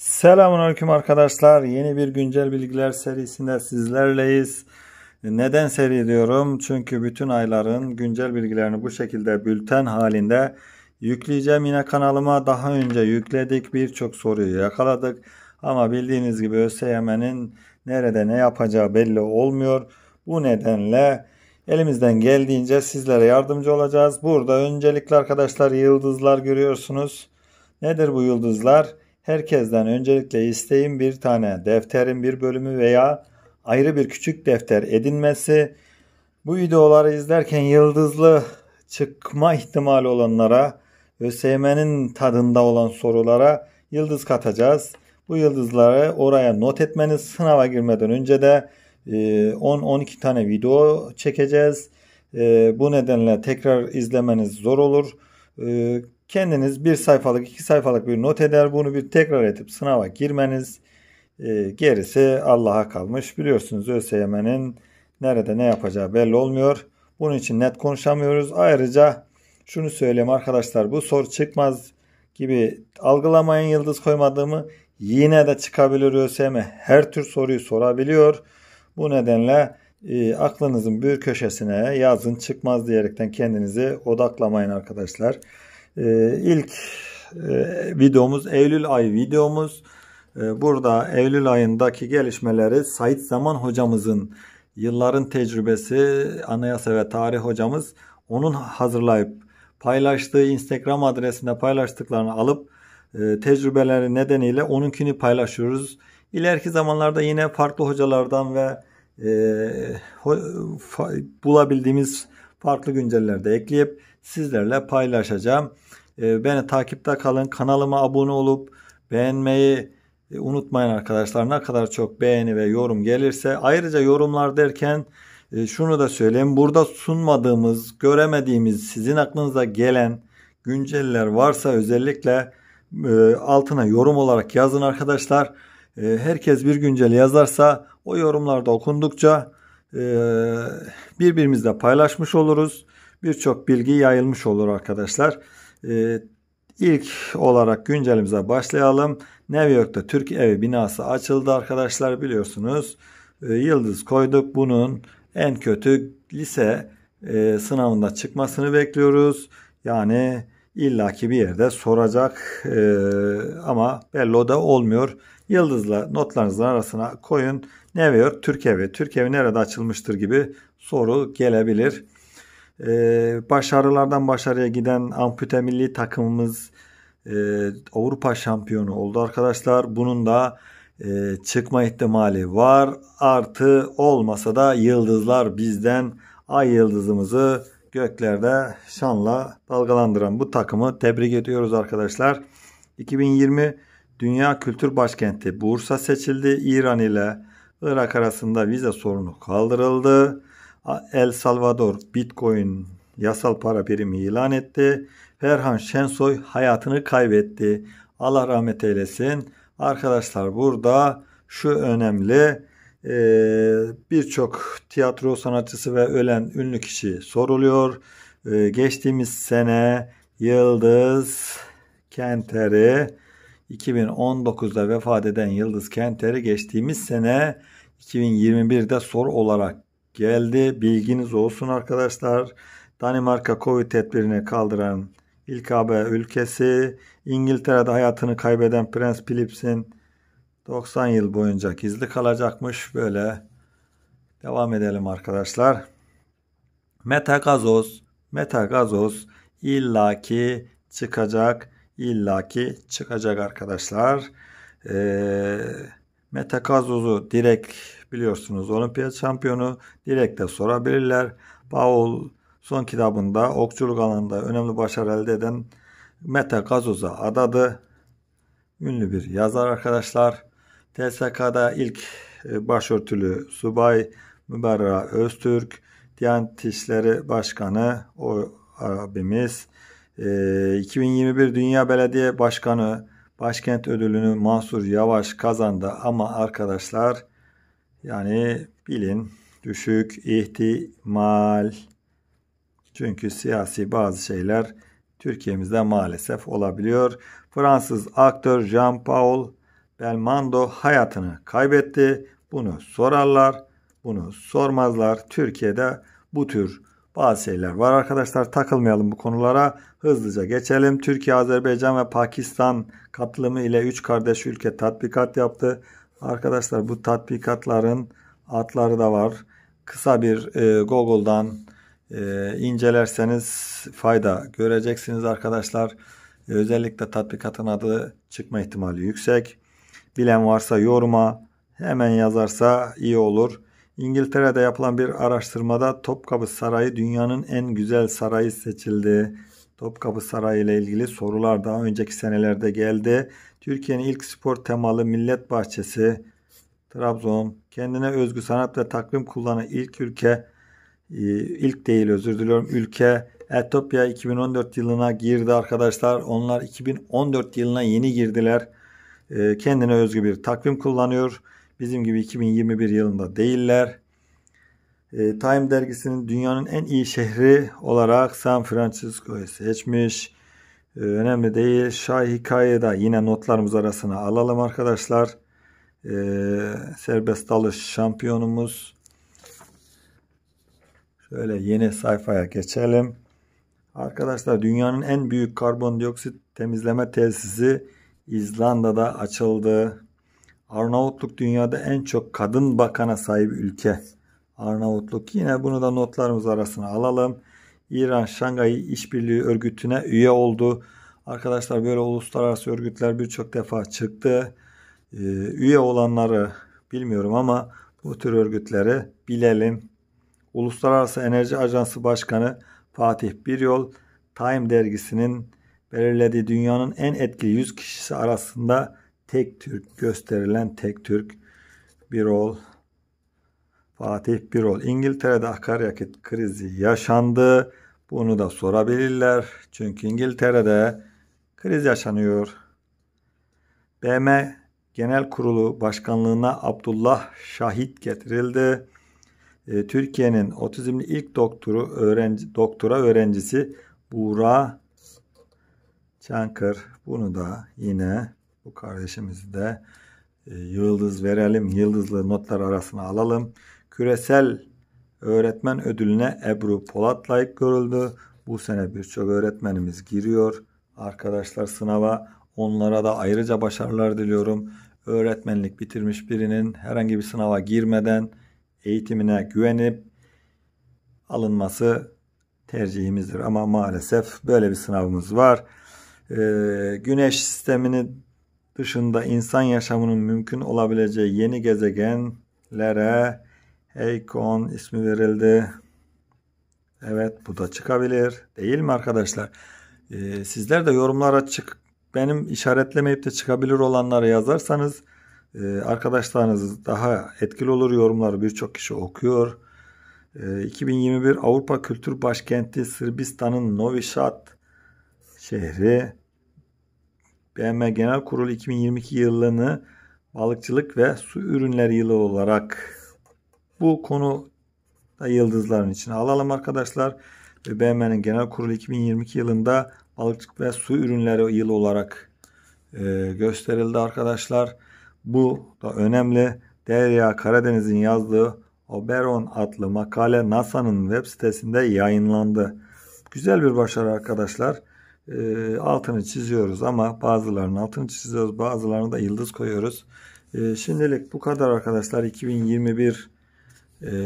Selamünaleyküm arkadaşlar. Yeni bir güncel bilgiler serisinde sizlerleyiz. Neden seri diyorum? Çünkü bütün ayların güncel bilgilerini bu şekilde bülten halinde yükleyeceğim. Yine kanalıma daha önce yükledik. Birçok soruyu yakaladık. Ama bildiğiniz gibi ÖSYM'nin nerede ne yapacağı belli olmuyor. Bu nedenle elimizden geldiğince sizlere yardımcı olacağız. Burada öncelikle arkadaşlar yıldızlar görüyorsunuz. Nedir bu yıldızlar? Herkesten öncelikle isteğim bir tane defterin bir bölümü veya ayrı bir küçük defter edinmesi, bu videoları izlerken yıldızlı çıkma ihtimali olanlara, ÖSYM'nin tadında olan sorulara yıldız katacağız. Bu yıldızları oraya not etmeniz sınava girmeden önce de 10-12 e, tane video çekeceğiz. E, bu nedenle tekrar izlemeniz zor olur. E, Kendiniz bir sayfalık, iki sayfalık bir not eder. Bunu bir tekrar edip sınava girmeniz. E, gerisi Allah'a kalmış. Biliyorsunuz ÖSYM'nin nerede ne yapacağı belli olmuyor. Bunun için net konuşamıyoruz. Ayrıca şunu söyleyeyim arkadaşlar bu soru çıkmaz gibi algılamayın yıldız koymadığımı yine de çıkabilir ÖSYM her tür soruyu sorabiliyor. Bu nedenle e, aklınızın bir köşesine yazın çıkmaz diyerekten kendinizi odaklamayın arkadaşlar. Ee, ilk e, videomuz Eylül ayı videomuz. Ee, burada Eylül ayındaki gelişmeleri Sait Zaman hocamızın yılların tecrübesi anayasa ve tarih hocamız onun hazırlayıp paylaştığı Instagram adresinde paylaştıklarını alıp e, tecrübeleri nedeniyle onunkini paylaşıyoruz. İleriki zamanlarda yine farklı hocalardan ve e, ho, fa, bulabildiğimiz farklı güncellerde ekleyip sizlerle paylaşacağım. Ee, beni takipte kalın. Kanalıma abone olup beğenmeyi e, unutmayın arkadaşlar. Ne kadar çok beğeni ve yorum gelirse. Ayrıca yorumlar derken e, şunu da söyleyeyim. Burada sunmadığımız, göremediğimiz, sizin aklınıza gelen günceller varsa özellikle e, altına yorum olarak yazın arkadaşlar. Herkes bir güncel yazarsa o yorumlarda okundukça birbirimizle paylaşmış oluruz birçok bilgi yayılmış olur arkadaşlar. Ee, ilk olarak güncelimize başlayalım. New York'ta Türk evi binası açıldı arkadaşlar biliyorsunuz. Ee, yıldız koyduk. Bunun en kötü lise e, sınavında çıkmasını bekliyoruz. Yani illaki bir yerde soracak e, ama belli o da olmuyor. Yıldızla notlarınızın arasına koyun. New York Türk evi. Türk evi nerede açılmıştır gibi soru gelebilir. Ee, başarılardan başarıya giden ampute milli takımımız e, Avrupa şampiyonu oldu arkadaşlar. Bunun da e, çıkma ihtimali var. Artı olmasa da yıldızlar bizden ay yıldızımızı göklerde şanla dalgalandıran bu takımı tebrik ediyoruz arkadaşlar. 2020 Dünya Kültür Başkenti Bursa seçildi. İran ile Irak arasında vize sorunu kaldırıldı. El Salvador Bitcoin yasal para birimi ilan etti. Ferhan Şensoy hayatını kaybetti. Allah rahmet eylesin. Arkadaşlar burada şu önemli e, birçok tiyatro sanatçısı ve ölen ünlü kişi soruluyor. E, geçtiğimiz sene Yıldız Kenter'i 2019'da vefat eden Yıldız Kenter'i geçtiğimiz sene 2021'de soru olarak geldi. Bilginiz olsun arkadaşlar. Danimarka Covid tedbirini kaldıran ilk AB ülkesi. İngiltere'de hayatını kaybeden Prens Philips'in 90 yıl boyunca gizli kalacakmış. Böyle devam edelim arkadaşlar. Metagazoz, metagazoz illaki çıkacak, illaki çıkacak arkadaşlar. Eee Metakazuzu direkt biliyorsunuz olimpiyat şampiyonu direkt de sorabilirler. Paul son kitabında okçuluk alanında önemli başarı elde eden Metakazuza adadı. Ünlü bir yazar arkadaşlar. TSK'da ilk e, başörtülü subay Mübarra Öztürk, Diyanet İşleri Başkanı o abimiz, 2021 e, Dünya Belediye Başkanı Başkent ödülünü Mansur Yavaş kazandı ama arkadaşlar yani bilin düşük ihtimal. Çünkü siyasi bazı şeyler Türkiye'mizde maalesef olabiliyor. Fransız aktör Jean-Paul Belmondo hayatını kaybetti. Bunu sorarlar, bunu sormazlar. Türkiye'de bu tür bazı şeyler var arkadaşlar. Takılmayalım bu konulara. Hızlıca geçelim. Türkiye, Azerbaycan ve Pakistan katılımı ile 3 kardeş ülke tatbikat yaptı. Arkadaşlar bu tatbikatların adları da var. Kısa bir e, Google'dan e, incelerseniz fayda göreceksiniz arkadaşlar. E, özellikle tatbikatın adı çıkma ihtimali yüksek. Bilen varsa yoruma hemen yazarsa iyi olur. İngiltere'de yapılan bir araştırmada Topkapı Sarayı dünyanın en güzel sarayı seçildi. Topkapı Sarayı ile ilgili sorular daha önceki senelerde geldi. Türkiye'nin ilk spor temalı millet bahçesi Trabzon kendine özgü sanat ve takvim kullanan ilk ülke e, ilk değil özür diliyorum ülke Etopya 2014 yılına girdi arkadaşlar. Onlar 2014 yılına yeni girdiler. E, kendine özgü bir takvim kullanıyor. Bizim gibi 2021 yılında değiller. E, Time dergisinin dünyanın en iyi şehri olarak San Francisco'yu seçmiş. E, önemli değil. Şahi hikaye de yine notlarımız arasına alalım arkadaşlar. E, serbest dalış şampiyonumuz. Şöyle yeni sayfaya geçelim. Arkadaşlar dünyanın en büyük karbondioksit temizleme tesisi İzlanda'da açıldı. Arnavutluk dünyada en çok kadın bakana sahip ülke. Arnavutluk yine bunu da notlarımız arasına alalım. İran Şangay İşbirliği Örgütü'ne üye oldu. Arkadaşlar böyle uluslararası örgütler birçok defa çıktı. Ee, üye olanları bilmiyorum ama bu tür örgütleri bilelim. Uluslararası Enerji Ajansı Başkanı Fatih Biryol, Time dergisinin belirlediği dünyanın en etkili 100 kişisi arasında tek Türk gösterilen tek Türk Birol Fatih Birol İngiltere'de akaryakıt krizi yaşandı. Bunu da sorabilirler. Çünkü İngiltere'de kriz yaşanıyor. BM Genel Kurulu Başkanlığına Abdullah Şahit getirildi. E, Türkiye'nin otizmli ilk doktoru öğrenci, doktora öğrencisi Buğra Çankır. Bunu da yine bu kardeşimizi de e, yıldız verelim. Yıldızlı notlar arasına alalım. Küresel öğretmen ödülüne Ebru Polat layık görüldü. Bu sene birçok öğretmenimiz giriyor. Arkadaşlar sınava onlara da ayrıca başarılar diliyorum. Öğretmenlik bitirmiş birinin herhangi bir sınava girmeden eğitimine güvenip alınması tercihimizdir. Ama maalesef böyle bir sınavımız var. Ee, güneş sistemini dışında insan yaşamının mümkün olabileceği yeni gezegenlere Eikon ismi verildi. Evet bu da çıkabilir. Değil mi arkadaşlar? Ee, sizler de yorumlara çık benim işaretlemeyip de çıkabilir olanları yazarsanız e, arkadaşlarınız daha etkili olur yorumları birçok kişi okuyor. E, ee, 2021 Avrupa Kültür Başkenti Sırbistan'ın Novi Sad şehri BM Genel Kurulu 2022 yılını balıkçılık ve su ürünleri yılı olarak bu konu da yıldızların içine alalım arkadaşlar. Ve BM'nin Genel Kurulu 2022 yılında balıkçılık ve su ürünleri yılı olarak e, gösterildi arkadaşlar. Bu da önemli. Derya Karadeniz'in yazdığı Oberon adlı makale NASA'nın web sitesinde yayınlandı. Güzel bir başarı arkadaşlar. Ee, altını çiziyoruz ama bazılarının altını çiziyoruz bazılarına da yıldız koyuyoruz. Ee, şimdilik bu kadar arkadaşlar 2021 e,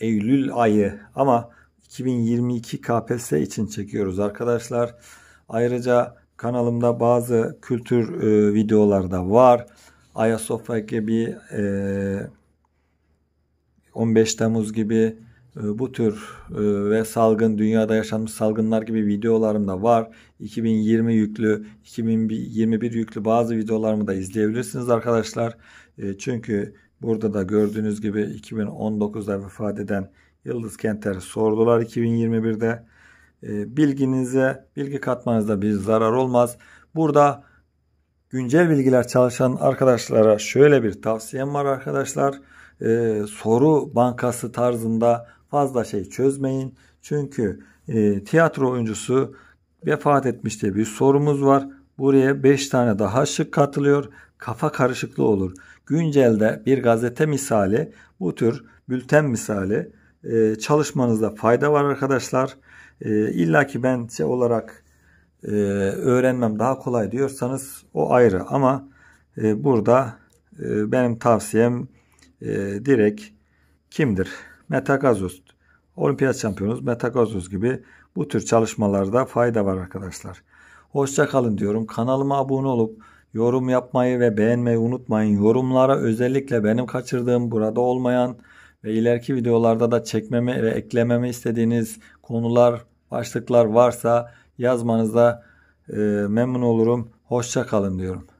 Eylül ayı ama 2022 KPSS için çekiyoruz arkadaşlar. Ayrıca kanalımda bazı kültür e, videolar da var. Ayasofya gibi 15 e, Temmuz gibi ee, bu tür e, ve salgın dünyada yaşanmış salgınlar gibi videolarım da var. 2020 yüklü, 2021 yüklü bazı videolarımı da izleyebilirsiniz arkadaşlar. Ee, çünkü burada da gördüğünüz gibi 2019'da vefat eden Yıldız Kenter sordular 2021'de. Ee, bilginize, bilgi katmanızda bir zarar olmaz. Burada güncel bilgiler çalışan arkadaşlara şöyle bir tavsiyem var arkadaşlar. Ee, soru bankası tarzında fazla şey çözmeyin. Çünkü e, tiyatro oyuncusu vefat etmiş diye bir sorumuz var. Buraya 5 tane daha şık katılıyor. Kafa karışıklığı olur. Güncelde bir gazete misali, bu tür bülten misali e, çalışmanızda fayda var arkadaşlar. E, İlla ki ben şey olarak e, öğrenmem daha kolay diyorsanız o ayrı ama e, burada e, benim tavsiyem e, direkt kimdir? Metagazoz, olimpiyat şampiyonuz Metagazoz gibi bu tür çalışmalarda fayda var arkadaşlar. Hoşçakalın diyorum. Kanalıma abone olup yorum yapmayı ve beğenmeyi unutmayın. Yorumlara özellikle benim kaçırdığım burada olmayan ve ileriki videolarda da çekmemi ve eklememi istediğiniz konular, başlıklar varsa yazmanızda e, memnun olurum. Hoşçakalın diyorum.